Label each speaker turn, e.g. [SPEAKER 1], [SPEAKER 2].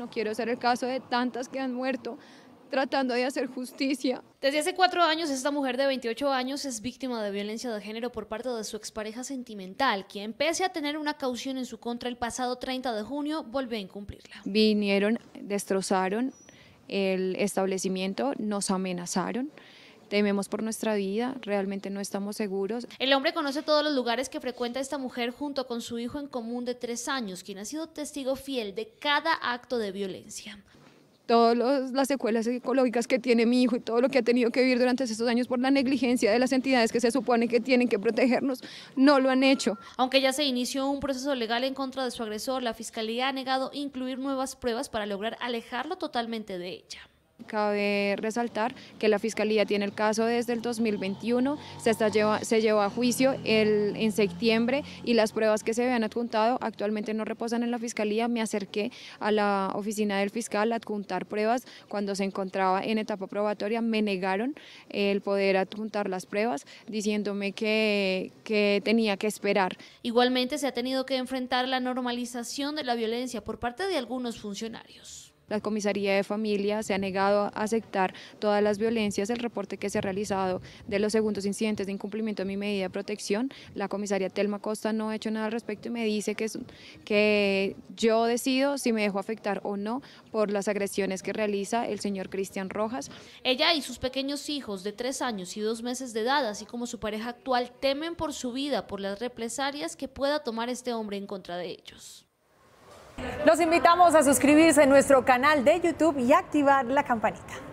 [SPEAKER 1] No quiero ser el caso de tantas que han muerto tratando de hacer justicia. Desde hace
[SPEAKER 2] cuatro años, esta mujer de 28 años es víctima de violencia de género por parte de su expareja sentimental, quien pese a tener una caución en su contra el pasado 30 de junio, volvió a incumplirla.
[SPEAKER 1] Vinieron, destrozaron el establecimiento, nos amenazaron tememos por nuestra vida, realmente no estamos seguros.
[SPEAKER 2] El hombre conoce todos los lugares que frecuenta esta mujer junto con su hijo en común de tres años, quien ha sido testigo fiel de cada acto de violencia
[SPEAKER 1] todas las secuelas psicológicas que tiene mi hijo y todo lo que ha tenido que vivir durante estos años por la negligencia de las entidades que se supone que tienen que protegernos, no lo han hecho.
[SPEAKER 2] Aunque ya se inició un proceso legal en contra de su agresor, la Fiscalía ha negado incluir nuevas pruebas para lograr alejarlo totalmente de ella.
[SPEAKER 1] Cabe resaltar que la Fiscalía tiene el caso desde el 2021, se, está lleva, se llevó a juicio en septiembre y las pruebas que se habían adjuntado actualmente no reposan en la Fiscalía. Me acerqué a la oficina del fiscal a adjuntar pruebas cuando se encontraba en etapa probatoria. Me negaron el poder adjuntar las pruebas diciéndome que, que tenía que esperar.
[SPEAKER 2] Igualmente se ha tenido que enfrentar la normalización de la violencia por parte de algunos funcionarios.
[SPEAKER 1] La comisaría de familia se ha negado a aceptar todas las violencias. El reporte que se ha realizado de los segundos incidentes de incumplimiento de mi medida de protección, la comisaría Telma Costa no ha hecho nada al respecto y me dice que, que yo decido si me dejo afectar o no por las agresiones que realiza el señor Cristian Rojas.
[SPEAKER 2] Ella y sus pequeños hijos de tres años y dos meses de edad, así como su pareja actual, temen por su vida por las represalias que pueda tomar este hombre en contra de ellos. Los invitamos a suscribirse a
[SPEAKER 1] nuestro canal de YouTube y activar la campanita.